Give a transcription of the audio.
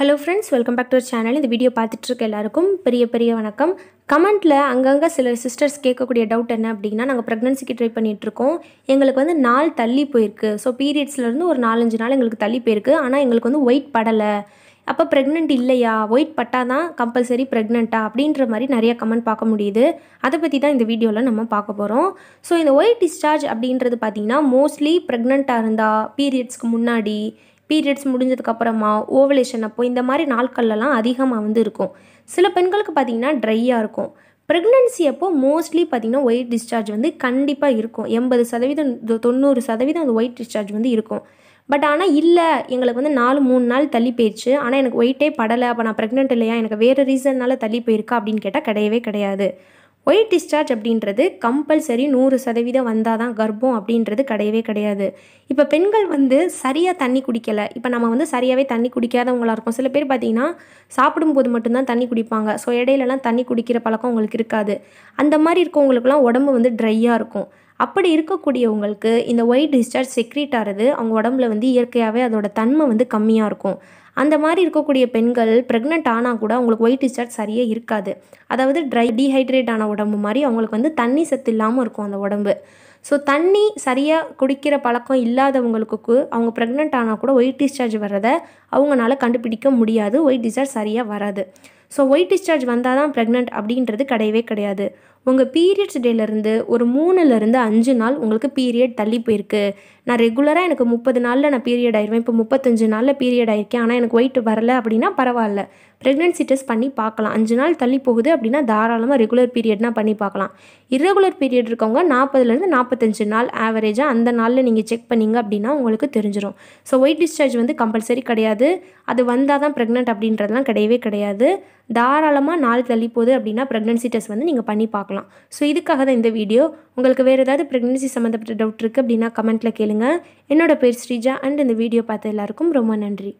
hello friends welcome back to channel இந்த video பார்த்துட்ருக்க எல்லாருக்கும் பெரிய பெரிய வணக்கம் கமெண்ட்டில் அங்கங்கே சில சிஸ்டர்ஸ் கேட்கக்கூடிய டவுட் என்ன அப்படின்னா நாங்கள் ப்ரெக்னன்சிக்கு ட்ரை பண்ணிகிட்ருக்கோம் எங்களுக்கு வந்து நாள் தள்ளி போயிருக்கு ஸோ பீரியட்ஸ்லேருந்து ஒரு நாலஞ்சு நாள் எங்களுக்கு தள்ளி போயிருக்கு ஆனால் எங்களுக்கு வந்து ஒயிட் படலை அப்போ ப்ரெக்னென்ட் இல்லையா ஒயிட் பட்டால் தான் கம்பல்சரி ப்ரெக்னெண்ட்டா அப்படின்ற மாதிரி நிறையா கமெண்ட் பார்க்க முடியுது அதை பற்றி தான் இந்த வீடியோவில் நம்ம பார்க்க போகிறோம் ஸோ இந்த ஒயிட் டிஸ்சார்ஜ் அப்படின்றது பார்த்திங்கன்னா மோஸ்ட்லி ப்ரெக்னெண்ட்டாக இருந்தால் பீரியட்ஸ்க்கு முன்னாடி பீரியட்ஸ் முடிஞ்சதுக்கப்புறமா ஓவலேஷன் அப்போ இந்த மாதிரி நாட்கள்லாம் அதிகமாக வந்து இருக்கும் சில பெண்களுக்கு பார்த்திங்கன்னா ட்ரையாக இருக்கும் ப்ரெக்னென்சி அப்போ மோஸ்ட்லி பார்த்திங்கன்னா ஒயிட் டிஸ்சார்ஜ் வந்து கண்டிப்பாக இருக்கும் எண்பது சதவீதம் தொண்ணூறு சதவீதம் அந்த ஒயிட் டிஸ்சார்ஜ் வந்து இருக்கும் பட் ஆனால் இல்லை எங்களுக்கு வந்து நாலு மூணு நாள் தள்ளி போயிடுச்சு ஆனால் எனக்கு ஒயிட்டே படலை அப்போ நான் ப்ரெக்னென்ட் இல்லையா எனக்கு வேறு ரீசன்னால் தள்ளி போயிருக்கா அப்படின்னு கேட்டால் கிடையவே கிடையாது ஒயிட் டிஸ்சார்ஜ் அப்படின்றது கம்பல்சரி நூறு சதவீதம் வந்தால் தான் கர்ப்பம் அப்படின்றது கிடையவே கிடையாது இப்போ பெண்கள் வந்து சரியாக தண்ணி குடிக்கலை இப்போ நம்ம வந்து சரியாகவே தண்ணி குடிக்காதவங்களாக இருக்கும் சில பேர் பார்த்தீங்கன்னா சாப்பிடும்போது மட்டும்தான் தண்ணி குடிப்பாங்க ஸோ இடையிலலாம் தண்ணி குடிக்கிற பழக்கம் உங்களுக்கு இருக்காது அந்த மாதிரி இருக்கவங்களுக்குலாம் உடம்பு வந்து ட்ரையாக இருக்கும் அப்படி இருக்கக்கூடிய உங்களுக்கு இந்த ஒயிட் டிஸ்சார்ஜ் செக்ரீட் ஆகிறது அவங்க உடம்புல வந்து இயற்கையாகவே அதோட தன்மை வந்து கம்மியாக இருக்கும் அந்த மாதிரி இருக்கக்கூடிய பெண்கள் ப்ரெக்னென்ட் ஆனால் கூட அவங்களுக்கு ஒயிட் டிஸ்சார்ஜ் சரியாக இருக்காது அதாவது ட்ரை டீஹைட்ரேட் ஆன உடம்பு மாதிரி அவங்களுக்கு வந்து தண்ணி சத்து இல்லாமல் இருக்கும் அந்த உடம்பு ஸோ தண்ணி சரியாக குடிக்கிற பழக்கம் இல்லாதவங்களுக்கு அவங்க ப்ரெக்னென்ட் ஆனால் கூட ஒயிட் டிஸ்சார்ஜ் வர்றதை அவங்களால கண்டுபிடிக்க முடியாது ஒயிட் டிஸ்சார்ஜ் சரியாக வராது ஸோ ஒயிட் டிஸ்சார்ஜ் வந்தால் தான் ப்ரெக்னென்ட் அப்படின்றது கிடையவே கிடையாது உங்கள் பீரியட்ஸ் டேலேருந்து ஒரு மூணுலேருந்து அஞ்சு நாள் உங்களுக்கு பீரியட் தள்ளி போயிருக்கு நான் ரெகுலராக எனக்கு முப்பது நாளில் நான் பீரியட் ஆயிடுவேன் இப்போ முப்பத்தஞ்சு நாளில் பீரியட் ஆயிருக்கேன் ஆனால் எனக்கு ஒயிட் வரல அப்படின்னா பரவாயில்ல ப்ரெக்னென்சி டெஸ்ட் பண்ணி பார்க்கலாம் அஞ்சு நாள் தள்ளி போகுது அப்படின்னா தாராளமாக ரெகுலர் பீரியட்னா பண்ணி பார்க்கலாம் இரகுலர் பீரியட் இருக்கவங்க நாற்பதுலேருந்து நாற்பத்தஞ்சு நாள் ஆவரேஜாக அந்த நாளில் நீங்கள் செக் பண்ணிங்க அப்படின்னா உங்களுக்கு தெரிஞ்சிடும் ஸோ ஒயிட் டிஸ்சார்ஜ் வந்து கம்பல்சரி கிடையாது அது வந்தால் தான் ப்ரெக்னென்ட் அப்படின்றதுலாம் கிடையவே கிடையாது தாராளமாக நாள் தள்ளி போகுது அப்படின்னா ப்ரெக்னென்சி டெஸ்ட் வந்து நீங்கள் பண்ணி பார்க்கலாம் ஸோ இதுக்காக தான் இந்த வீடியோ உங்களுக்கு வேறு ஏதாவது ப்ரெக்னென்சி சம்மந்தப்பட்ட டவுட் இருக்குது அப்படின்னா கமெண்ட்டில் கேளுங்கள் என்னோடய பேர் ஸ்ரீஜா அண்ட் இந்த வீடியோ பார்த்த எல்லாருக்கும் ரொம்ப நன்றி